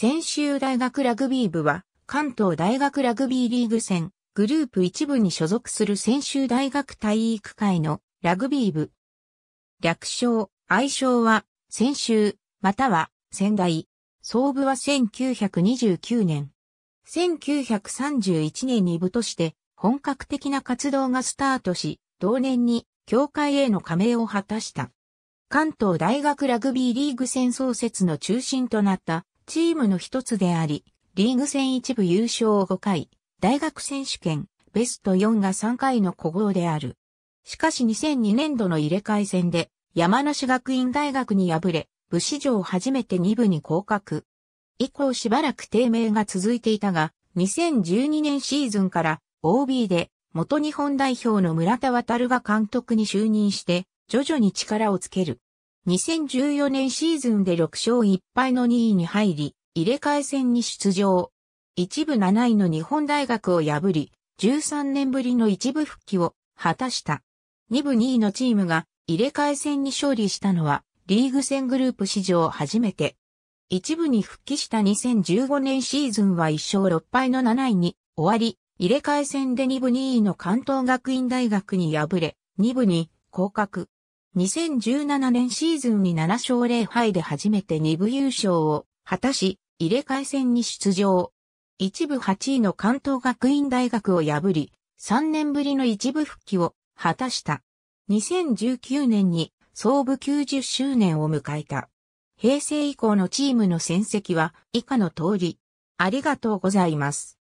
専修大学ラグビー部は、関東大学ラグビーリーグ戦、グループ一部に所属する専修大学体育会のラグビー部。略称、愛称は、専修、または、仙台。総部は1929年。1931年に部として、本格的な活動がスタートし、同年に、協会への加盟を果たした。関東大学ラグビーリーグ戦創設の中心となったチームの一つであり、リーグ戦一部優勝を5回、大学選手権、ベスト4が3回の古豪である。しかし2002年度の入れ替え戦で、山梨学院大学に敗れ、武士上初めて2部に降格。以降しばらく低迷が続いていたが、2012年シーズンから OB で元日本代表の村田渉が監督に就任して、徐々に力をつける。2014年シーズンで6勝1敗の2位に入り、入れ替え戦に出場。一部7位の日本大学を破り、13年ぶりの一部復帰を果たした。2部2位のチームが入れ替え戦に勝利したのは、リーグ戦グループ史上初めて。一部に復帰した2015年シーズンは1勝6敗の7位に終わり、入れ替え戦で2部2位の関東学院大学に敗れ、2部に降格。2017年シーズンに7勝0敗で初めて2部優勝を果たし、入れ替え戦に出場。一部8位の関東学院大学を破り、3年ぶりの一部復帰を果たした。2019年に創部90周年を迎えた。平成以降のチームの戦績は以下の通り。ありがとうございます。